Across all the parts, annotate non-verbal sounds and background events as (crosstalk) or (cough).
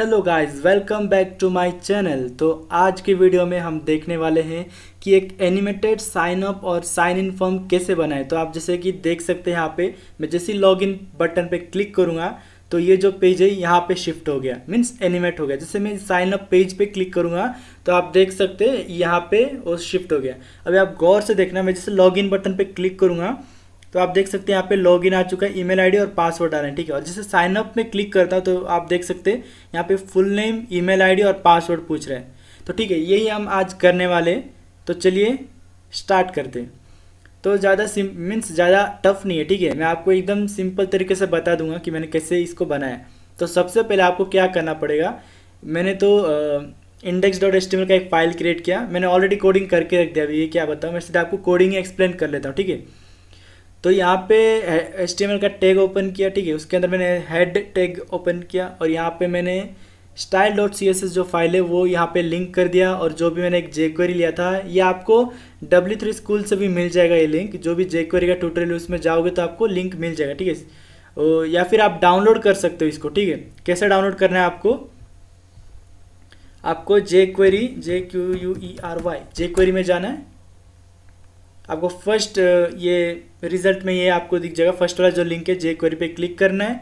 hello guys welcome back to my channel तो आज की वीडियो में हम देखने वाले हैं कि एक एनिमेटेड साइन अप और साइन इन फॉर्म कैसे बनाए तो आप जैसे कि देख सकते हैं यहाँ पे मैं जैसे लॉग इन बटन पे क्लिक करूँगा तो ये जो पेज है यहाँ पे शिफ्ट हो गया मीन्स एनिमेट हो गया जैसे मैं साइन अप पेज पे क्लिक करूँगा तो आप देख सकते हैं यहाँ पे वो शिफ्ट हो गया अभी आप गौर से देखना मैं जैसे लॉग इन बटन पर क्लिक करूँगा तो आप देख सकते हैं यहाँ पे लॉगिन आ चुका है ईमेल आईडी और पासवर्ड आ रहे हैं ठीक है और जैसे साइन अप में क्लिक करता हूँ तो आप देख सकते हैं यहाँ पे फुल नेम ईमेल आईडी और पासवर्ड पूछ रहे हैं तो ठीक है यही हम आज करने वाले तो चलिए स्टार्ट करते हैं तो ज़्यादा सिम मीन्स ज़्यादा टफ नहीं है ठीक है मैं आपको एकदम सिंपल तरीके से बता दूंगा कि मैंने कैसे इसको बनाया तो सबसे पहले आपको क्या करना पड़ेगा मैंने तो इंडेक्स डॉट एस का एक फाइल क्रिएट किया मैंने ऑलरेडी कोडिंग करके रख दिया अभी ये क्या बताऊँ मैं सीधे आपको कोडिंग एक्सप्लेन कर लेता हूँ ठीक है तो यहाँ पे एल का टैग ओपन किया ठीक है उसके अंदर मैंने हेड टैग ओपन किया और यहाँ पे मैंने style dot C S S जो फाइल है वो यहाँ पे लिंक कर दिया और जो भी मैंने एक जेक्वेरी लिया था ये आपको डब्ल्यू थ्री स्कूल से भी मिल जाएगा ये लिंक जो भी जेक्वेरी का ट्यूटोरियल उसमें जाओगे तो आपको लिंक मिल जाएगा ठीक है या फिर आप डाउनलोड कर सकते हो इसको ठीक है कैसे डाउनलोड करना है आपको आपको jQuery J Q U E R Y jQuery में जाना है आपको फर्स्ट uh, ये रिजल्ट में ये आपको दिख जाएगा फर्स्ट वाला जो लिंक है जे क्वेरी पे क्लिक करना है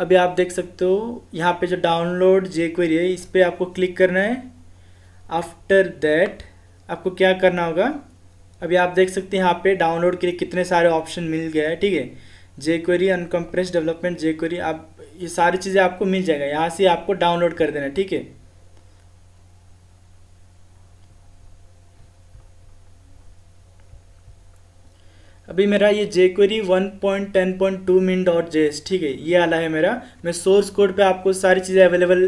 अभी आप देख सकते हो यहाँ पे जो डाउनलोड जे क्वेरी है इस पर आपको क्लिक करना है आफ्टर दैट आपको क्या करना होगा अभी आप देख सकते हैं यहाँ पे डाउनलोड के लिए कितने सारे ऑप्शन मिल गया है ठीक है jQuery uncompress development jQuery आप ये सारी चीज़ें आपको मिल जाएगा यहाँ से आपको डाउनलोड कर देना ठीक है अभी मेरा ये पॉइंट 1.10.2 मिन डॉट एस ठीक है ये आला है मेरा मैं सोर्स कोड पे आपको सारी चीज़ें अवेलेबल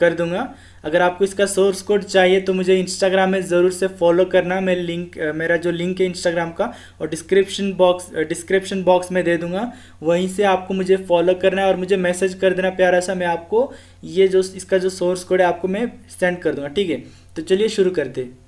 कर दूंगा अगर आपको इसका सोर्स कोड चाहिए तो मुझे इंस्टाग्राम में ज़रूर से फॉलो करना मैं लिंक मेरा जो लिंक है इंस्टाग्राम का और डिस्क्रिप्शन बॉक्स डिस्क्रिप्शन बॉक्स में दे दूंगा वहीं से आपको मुझे फॉलो करना है और मुझे मैसेज कर देना प्यारा सा मैं आपको ये जो इसका जो सोर्स कोड है आपको मैं सेंड कर दूंगा ठीक है तो चलिए शुरू करते हैं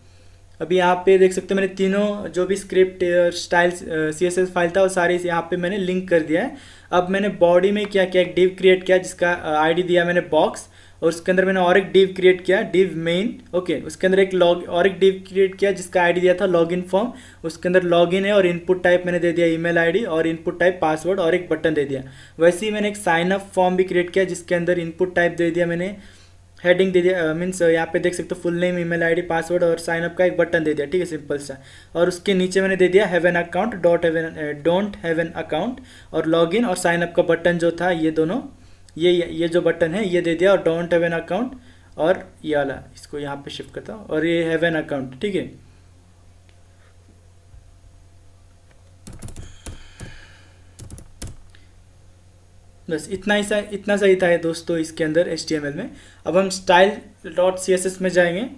अभी यहाँ पे देख सकते हो मैंने तीनों जो भी script style C S S file था वो सारी यहाँ पे मैंने लिंक कर दिया है अब मैंने बॉडी में क्या किया एक डिव क्रिएट किया जिसका आईडी दिया मैंने बॉक्स और उसके अंदर मैंने और एक डिव क्रिएट किया डिव मेन ओके उसके अंदर एक लॉग और एक डिव क्रिएट किया जिसका आईडी दिया था लॉगिन फॉर्म उसके अंदर लॉगिन है और इनपुट टाइप मैंने दे दिया ईमेल आईडी और इनपुट टाइप पासवर्ड और एक बटन दे दिया वैसे ही मैंने एक साइन अप फॉर्म भी क्रिएट किया जिसके अंदर इनपुट टाइप दे दिया मैंने हेडिंग दे दिया मीन्स यहाँ पे देख सकते हो full name email ID password और साइन अप का एक बटन दे दिया ठीक है सिंपल सा और उसके नीचे मैंने दे दिया have an account dot haven't don't have an account और लॉगिन और साइन अप का बटन जो था ये दोनों ये ये जो बटन है ये दे दिया और डोंट हैव एन अकाउंट और ये वाला इसको यहाँ पे शिफ्ट करता हूँ और ये हैव एन अकाउंट ठीक है बस इतना ही सा इतना सा ही था दोस्तों इसके अंदर एच में अब हम स्टाइल डॉट सी में जाएंगे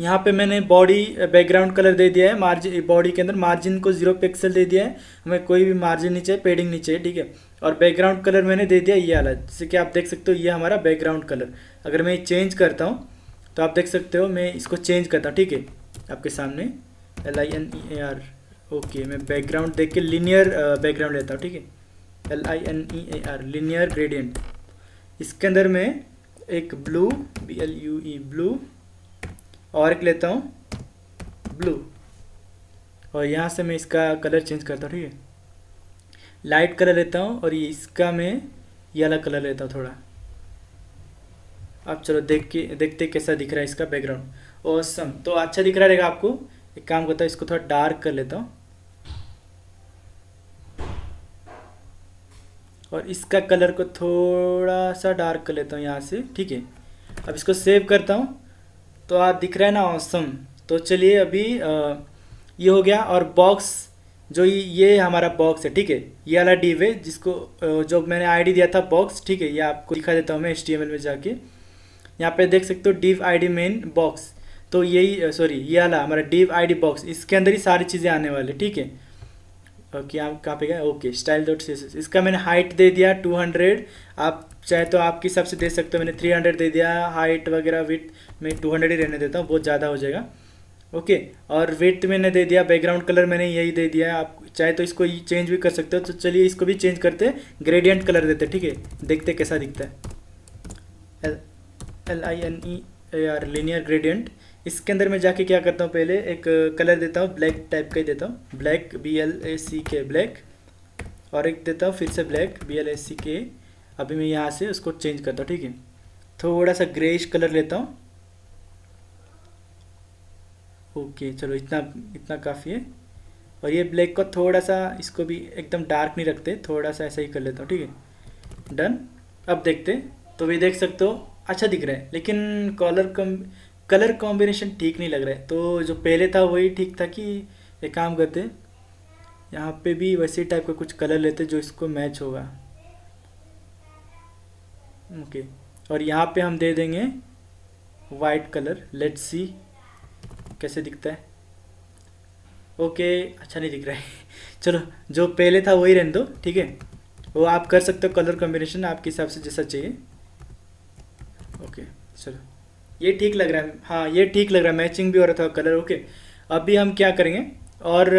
यहाँ पे मैंने बॉडी बैकग्राउंड कलर दे दिया है मार्जिन बॉडी के अंदर मार्जिन को जीरो पिक्सल दे दिया है हमें कोई भी मार्जिन नीचे पेडिंग नीचे ठीक है और बैकग्राउंड कलर मैंने दे दिया ये वाला जैसे कि आप देख सकते हो ये हमारा बैकग्राउंड कलर अगर मैं चेंज करता हूँ तो आप देख सकते हो मैं इसको चेंज करता हूँ ठीक है आपके सामने L I N E R okay okay, मैं बैकग्राउंड देख के लिनियर बैकग्राउंड लेता हूँ ठीक है L I N E A R linear gradient इसके अंदर मैं एक blue B L U E blue और एक लेता हूँ ब्लू और यहाँ से मैं इसका कलर चेंज करता हूँ ठीक है लाइट कलर लेता हूँ और ये इसका मैं येला कलर लेता हूँ थोड़ा आप चलो देख के देखते कैसा दिख रहा है इसका बैकग्राउंड ओसम तो अच्छा दिख रहा रहेगा आपको एक काम करता हूँ इसको थोड़ा डार्क कर लेता हूँ और इसका कलर को थोड़ा सा डार्क कर लेता हूँ यहाँ से ठीक है अब इसको सेव करता हूँ तो आप दिख रहा है ना ऑसम तो चलिए अभी आ, ये हो गया और बॉक्स जो ये हमारा बॉक्स है ठीक है ये वाला डीव है जिसको जो मैंने आईडी दिया था बॉक्स ठीक है ये आपको दिखा देता हूँ मैं एच में जाके यहाँ पे देख सकते हो डीव आईडी मेन बॉक्स तो यही सॉरी ये वाला हमारा डीव आईडी बॉक्स इसके अंदर ही सारी चीज़ें आने वाली ठीक है आप कहाँ पे गए ओके स्टाइल डॉट सी इसका मैंने हाइट दे दिया टू हंड्रेड आप चाहे तो आपके हिसाब से दे सकते हो मैंने थ्री हंड्रेड दे दिया हाइट वगैरह विथ मैं टू हंड्रेड ही रहने देता हूँ बहुत ज़्यादा हो जाएगा ओके और वेट मैंने दे दिया बैकग्राउंड कलर मैंने यही दे दिया आप चाहे तो इसको चेंज भी कर सकते हो तो चलिए इसको भी चेंज करते ग्रेडियंट कलर देते ठीक है देखते कैसा दिखता है L L I N E R linear gradient इसके अंदर मैं जाके क्या करता हूँ पहले एक कलर देता हूँ ब्लैक टाइप का ही देता हूँ black B L A C K black और एक देता हूँ फिर से black B L A C K अभी मैं यहाँ से उसको चेंज करता हूँ ठीक है थोड़ा सा ग्रेइश कलर लेता हूँ ओके चलो इतना इतना काफ़ी है और ये ब्लैक को थोड़ा सा इसको भी एकदम डार्क नहीं रखते थोड़ा सा ऐसा ही कर लेता हूँ ठीक है डन अब देखते तो भी देख सकते हो अच्छा दिख रहा है लेकिन कॉलर कम कलर कॉम्बिनेशन ठीक नहीं लग रहा है तो जो पहले था वही ठीक था कि एक काम करते यहाँ पे भी वैसे टाइप का कुछ कलर लेते जो इसको मैच होगा ओके और यहाँ पे हम दे देंगे वाइट कलर लेट सी कैसे दिखता है ओके अच्छा नहीं दिख रहा है (laughs) चलो जो पहले था वही रहने दो ठीक है वो आप कर सकते हो कलर कॉम्बिनेशन आपके हिसाब से जैसा चाहिए ओके चलो ये ठीक लग रहा है हाँ ये ठीक लग रहा है मैचिंग भी हो रहा था कलर ओके अभी हम क्या करेंगे और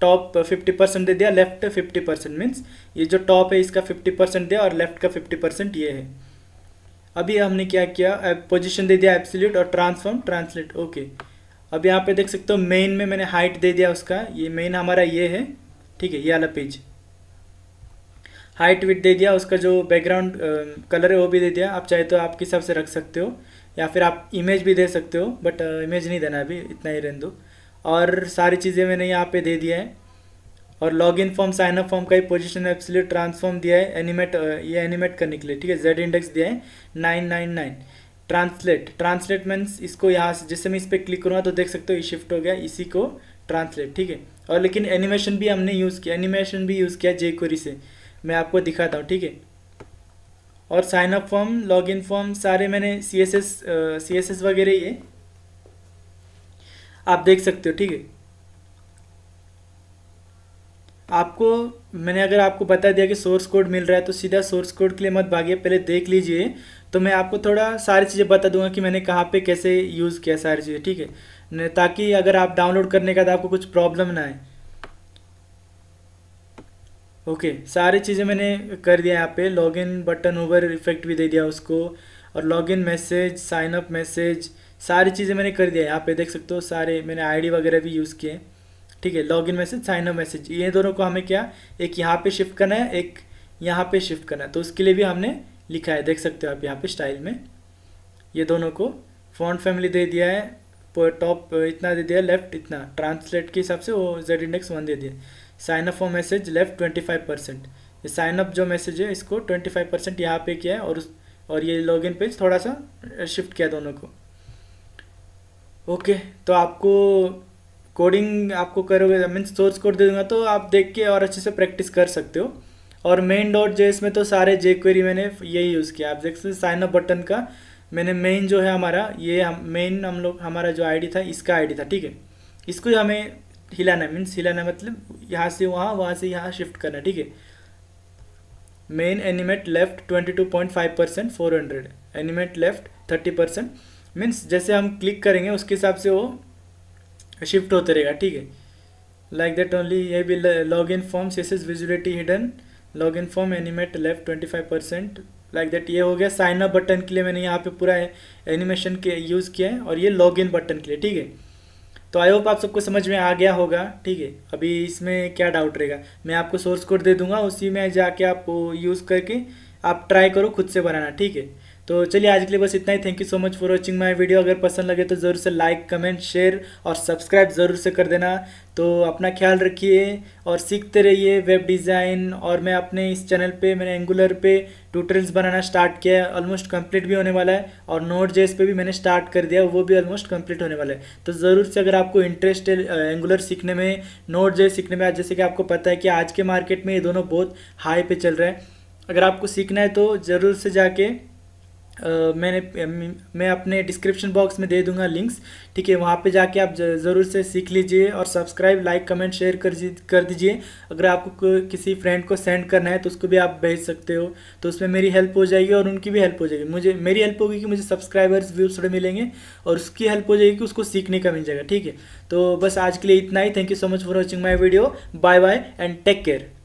टॉप फिफ्टी परसेंट दे दिया लेफ्ट फिफ्टी परसेंट मीन्स ये जो टॉप है इसका फिफ्टी परसेंट दिया और लेफ्ट का फिफ्टी परसेंट ये है अभी हमने क्या किया पोजिशन दे दिया एब्सोल्यूट और ट्रांसफॉर्म ट्रांसलेट ओके अब यहाँ पे देख सकते हो मेन में मैंने हाइट दे दिया उसका ये मेन हमारा ये है ठीक है ये वाला पेज हाइट विथ दे दिया उसका जो बैकग्राउंड कलर है वो भी दे दिया आप चाहे तो आपके हिसाब से रख सकते हो या फिर आप इमेज भी दे सकते हो बट इमेज uh, नहीं देना अभी इतना ही रेंदू दो और सारी चीज़ें मैंने यहाँ पे दे दिया है और log in form signup form का ही पोजिशन एप्सल्यूट ट्रांसफॉर्म दिया है एनिमेट uh, ये एनिमेट करने के लिए ठीक है जेड इंडेक्स दिया है nine nine nine translate translate means इसको यहाँ से जैसे मैं इस पर क्लिक करूँगा तो देख सकते हो ये शिफ्ट हो गया इसी को ट्रांसलेट ठीक है और लेकिन एनिमेशन भी हमने यूज़ किया एनिमेशन भी यूज़ किया जे से मैं आपको दिखाता हूँ ठीक है और sign up form login form सारे मैंने C S S C S S वगैरह ये आप देख सकते हो ठीक है आपको मैंने अगर आपको बता दिया कि सोर्स कोड मिल रहा है तो सीधा सोर्स कोड के लिए मत भागिए पहले देख लीजिए तो मैं आपको थोड़ा सारी चीज़ें बता दूंगा कि मैंने कहाँ पे कैसे यूज़ किया सारी चीज़ें ठीक है ताकि अगर आप डाउनलोड करने का तो आपको कुछ प्रॉब्लम ना आए ओके सारी चीज़ें मैंने कर दिया यहाँ पे लॉगिन बटन ओवर इफेक्ट भी दे दिया उसको और login message sign up message सारी चीज़ें मैंने कर दिया यहाँ पे देख सकते हो सारे मैंने आईडी वगैरह भी यूज़ किए ठीक है login message sign up message ये दोनों को हमें क्या एक यहाँ पे शिफ्ट करना है एक यहाँ पे शिफ्ट करना है तो उसके लिए भी हमने लिखा है देख सकते हो आप यहाँ पे स्टाइल में ये दोनों को फॉन्ट फैमिली दे दिया है टॉप इतना दे दिया लेफ्ट इतना ट्रांसलेट के हिसाब से वो जेड इंडेक्स वन दे दिया sign up for message left twenty five percent ये साइनअप जो मैसेज है इसको ट्वेंटी फाइव परसेंट यहाँ पे किया है और उस और ये लॉग इन पेज थोड़ा सा शिफ्ट किया दोनों को ओके तो आपको कोडिंग आपको करोगे मीन सोर्स कोड दे दूंगा तो आप देख के और अच्छे से प्रैक्टिस कर सकते हो और मेन डॉट जे में तो सारे जे क्वेरी मैंने यही यूज़ किया आप देख सकते साइन अप बटन का मैंने मेन जो है हमारा ये हम मेन हम लोग हमारा जो आईडी था इसका आईडी था ठीक है इसको हमें हिलाना मीन्स हिलाना मतलब यहाँ से वहाँ वहाँ से यहाँ शिफ्ट करना ठीक है main animate left twenty two point five percent four hundred animate left thirty percent means जैसे हम क्लिक करेंगे उसके हिसाब से वो शिफ्ट होते रहेगा ठीक है लाइक दैट ओनली ये भी log in form is visibility hidden log in form animate left twenty five percent like that ये हो गया साइन अप बटन के लिए मैंने यहाँ पे पूरा एनिमेशन के यूज़ किया है और ये लॉग इन बटन के लिए ठीक है तो आई होप आप सबको समझ में आ गया होगा ठीक है अभी इसमें क्या डाउट रहेगा मैं आपको सोर्स कोड दे दूंगा उसी में जाके आप यूज़ करके आप ट्राई करो खुद से बनाना ठीक है तो चलिए आज के लिए बस इतना ही thank you so much for watching my video अगर पसंद लगे तो ज़रूर से लाइक कमेंट शेयर और सब्सक्राइब ज़रूर से कर देना तो अपना ख्याल रखिए और सीखते रहिए वेब डिज़ाइन और मैं अपने इस चैनल पे मैंने एंगुलर पे ट्यूटोरियल्स बनाना स्टार्ट किया है ऑलमोस्ट कंप्लीट भी होने वाला है और नोट जेस पे भी मैंने स्टार्ट कर दिया वो भी ऑलमोस्ट कंप्लीट होने वाला है तो ज़रूर से अगर आपको इंटरेस्ट है एंगुलर सीखने में नोट जेस सीखने में जैसे कि आपको पता है कि आज के मार्केट में ये दोनों बहुत हाई पे चल रहा है अगर आपको सीखना है तो ज़रूर से जाके मैंने मैं अपने डिस्क्रिप्शन बॉक्स में दे दूंगा लिंक्स ठीक है वहाँ पे जाके आप ज़रूर से सीख लीजिए और सब्सक्राइब लाइक कमेंट शेयर कर कर दीजिए अगर आपको किसी फ्रेंड को सेंड करना है तो उसको भी आप भेज सकते हो तो उसमें मेरी हेल्प हो जाएगी और उनकी भी हेल्प हो जाएगी मुझे मेरी हेल्प होगी कि मुझे सब्सक्राइबर्स व्यूज थोड़े मिलेंगे और उसकी हेल्प हो जाएगी कि उसको सीखने का मिल जाएगा ठीक है तो बस आज के लिए इतना ही thank you so much for watching my video bye bye and take care